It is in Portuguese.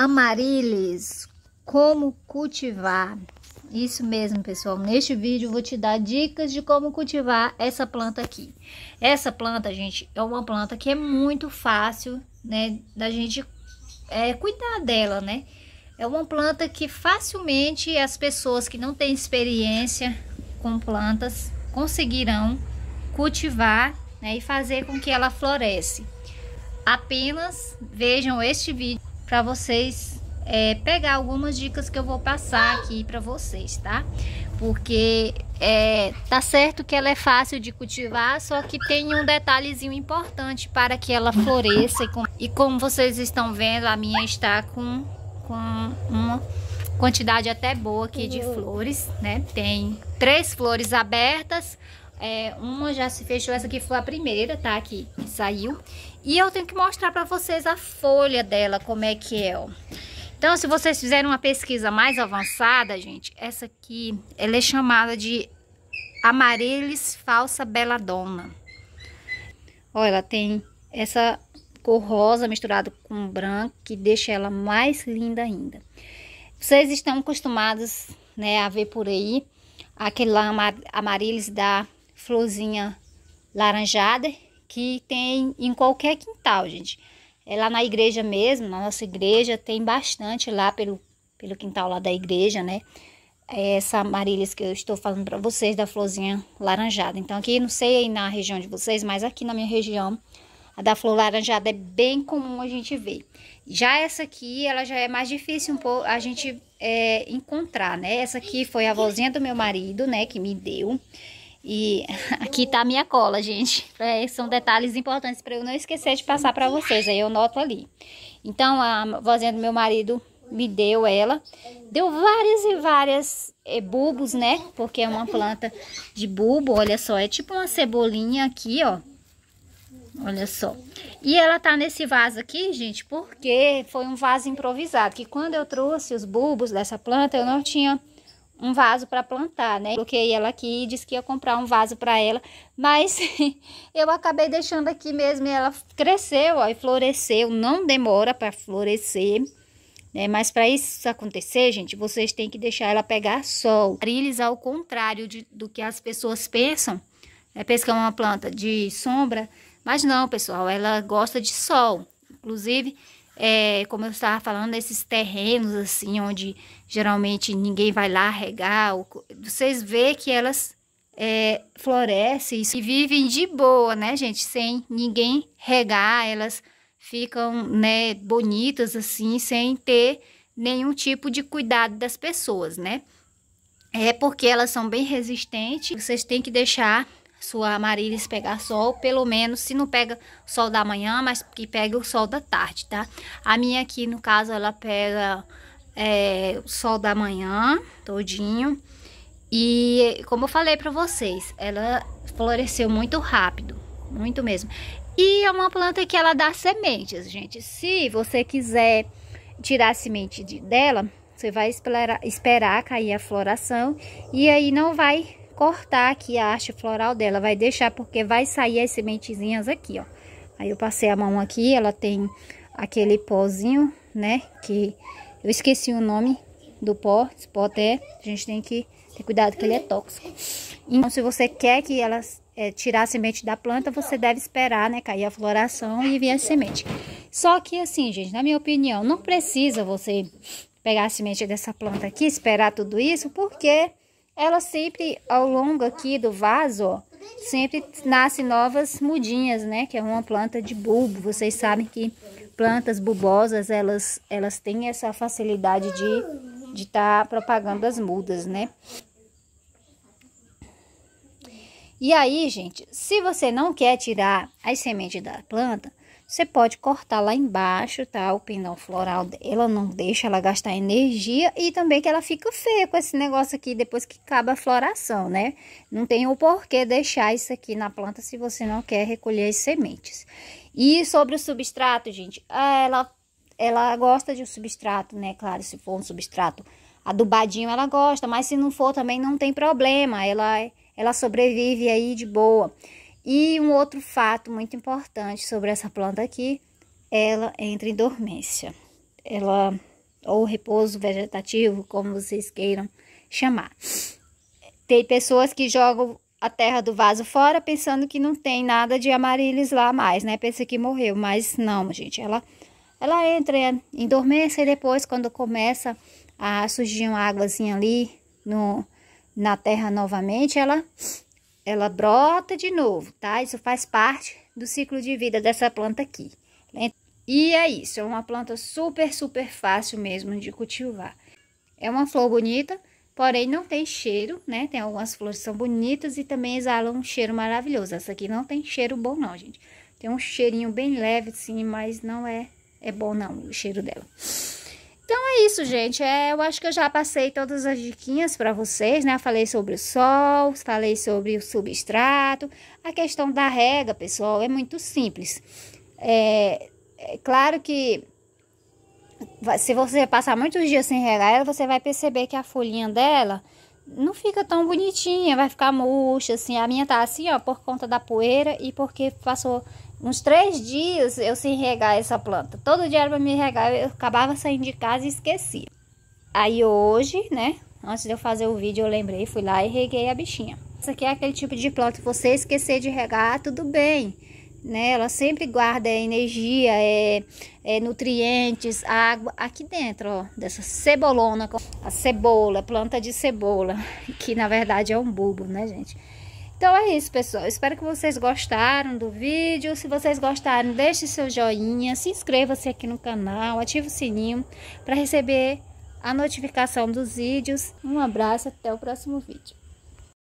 Amarilis, como cultivar. Isso mesmo, pessoal. Neste vídeo vou te dar dicas de como cultivar essa planta aqui. Essa planta, gente, é uma planta que é muito fácil, né, da gente é, cuidar dela, né? É uma planta que facilmente as pessoas que não têm experiência com plantas conseguirão cultivar né, e fazer com que ela floresce. Apenas vejam este vídeo para vocês é, pegar algumas dicas que eu vou passar aqui para vocês, tá? Porque é, tá certo que ela é fácil de cultivar, só que tem um detalhezinho importante para que ela floresça. E, com, e como vocês estão vendo, a minha está com, com uma quantidade até boa aqui de uhum. flores, né? Tem três flores abertas, é, uma já se fechou, essa aqui foi a primeira, tá? Aqui, que saiu. E eu tenho que mostrar pra vocês a folha dela, como é que é, ó. Então, se vocês fizerem uma pesquisa mais avançada, gente, essa aqui, ela é chamada de Amarelis Falsa Beladona. Ó, ela tem essa cor rosa misturada com branco, que deixa ela mais linda ainda. Vocês estão acostumados, né, a ver por aí, aquele lá amar amarelis da florzinha laranjada que tem em qualquer quintal, gente. É lá na igreja mesmo, na nossa igreja tem bastante lá pelo, pelo quintal lá da igreja, né? É essa amarelis que eu estou falando para vocês da florzinha laranjada. Então aqui não sei aí na região de vocês, mas aqui na minha região a da flor laranjada é bem comum a gente ver. Já essa aqui, ela já é mais difícil um pouco a gente é, encontrar, né? Essa aqui foi a vozinha do meu marido, né, que me deu. E aqui tá a minha cola, gente. É, são detalhes importantes para eu não esquecer de passar para vocês. Aí eu noto ali. Então, a vozinha do meu marido me deu ela. Deu várias e várias é, bulbos, né? Porque é uma planta de bulbo, olha só. É tipo uma cebolinha aqui, ó. Olha só. E ela tá nesse vaso aqui, gente, porque foi um vaso improvisado. Que quando eu trouxe os bulbos dessa planta, eu não tinha um vaso para plantar, né? Coloquei ela aqui e disse que ia comprar um vaso para ela, mas eu acabei deixando aqui mesmo e ela cresceu, ó, e floresceu, não demora para florescer. né? mas para isso acontecer, gente, vocês têm que deixar ela pegar sol. Arilis, ao contrário de, do que as pessoas pensam, é, né? pensam que é uma planta de sombra, mas não, pessoal, ela gosta de sol. Inclusive, é, como eu estava falando, esses terrenos assim, onde geralmente ninguém vai lá regar, vocês vê que elas é, florescem e vivem de boa, né, gente? Sem ninguém regar, elas ficam, né, bonitas assim, sem ter nenhum tipo de cuidado das pessoas, né? É porque elas são bem resistentes, vocês têm que deixar sua Marília pegar sol, pelo menos se não pega sol da manhã, mas que pega o sol da tarde, tá? A minha aqui, no caso, ela pega é, o sol da manhã todinho. E como eu falei para vocês, ela floresceu muito rápido, muito mesmo. E é uma planta que ela dá sementes, gente. Se você quiser tirar a semente de, dela, você vai esperar, esperar cair a floração e aí não vai cortar aqui a haste floral dela, vai deixar porque vai sair as sementezinhas aqui, ó. Aí eu passei a mão aqui, ela tem aquele pozinho, né, que eu esqueci o nome do pó, esse pó até, a gente tem que ter cuidado que ele é tóxico. Então, se você quer que ela é, tirar a semente da planta, você deve esperar, né, cair a floração e vir a semente. Só que assim, gente, na minha opinião, não precisa você pegar a semente dessa planta aqui, esperar tudo isso, porque ela sempre, ao longo aqui do vaso, ó, sempre nasce novas mudinhas, né? Que é uma planta de bulbo. Vocês sabem que plantas bulbosas, elas, elas têm essa facilidade de estar de tá propagando as mudas, né? E aí, gente, se você não quer tirar as sementes da planta, você pode cortar lá embaixo, tá? O pendão floral dela não deixa ela gastar energia e também que ela fica feia com esse negócio aqui depois que acaba a floração, né? Não tem o porquê deixar isso aqui na planta se você não quer recolher as sementes. E sobre o substrato, gente, ah, ela ela gosta de um substrato, né? Claro, se for um substrato adubadinho, ela gosta, mas se não for também não tem problema. Ela ela sobrevive aí de boa. E um outro fato muito importante sobre essa planta aqui, ela entra em dormência. Ela ou repouso vegetativo, como vocês queiram chamar. Tem pessoas que jogam a terra do vaso fora pensando que não tem nada de amarilis lá mais, né? Pensa que morreu, mas não, gente. Ela ela entra em dormência e depois quando começa a surgir uma águazinha ali no na terra novamente, ela ela brota de novo, tá? Isso faz parte do ciclo de vida dessa planta aqui. E é isso, é uma planta super, super fácil mesmo de cultivar. É uma flor bonita, porém não tem cheiro, né? Tem algumas flores que são bonitas e também exalam um cheiro maravilhoso. Essa aqui não tem cheiro bom não, gente. Tem um cheirinho bem leve, sim, mas não é, é bom não o cheiro dela. Então é isso, gente. É, eu acho que eu já passei todas as diquinhas para vocês, né? Falei sobre o sol, falei sobre o substrato. A questão da rega, pessoal, é muito simples. É, é claro que se você passar muitos dias sem regar ela, você vai perceber que a folhinha dela não fica tão bonitinha, vai ficar murcha, assim. A minha tá assim, ó, por conta da poeira e porque passou uns três dias eu sem regar essa planta. Todo dia era pra me regar, eu acabava saindo de casa e esquecia. Aí hoje, né, antes de eu fazer o vídeo, eu lembrei, fui lá e reguei a bichinha. Essa aqui é aquele tipo de planta você esquecer de regar, tudo bem. Né? Ela sempre guarda energia, é, é nutrientes, água aqui dentro, ó, dessa cebolona, a cebola, planta de cebola, que na verdade é um bulbo, né, gente? Então é isso, pessoal. Espero que vocês gostaram do vídeo. Se vocês gostaram, deixe seu joinha, se inscreva-se aqui no canal, ative o sininho para receber a notificação dos vídeos. Um abraço, até o próximo vídeo.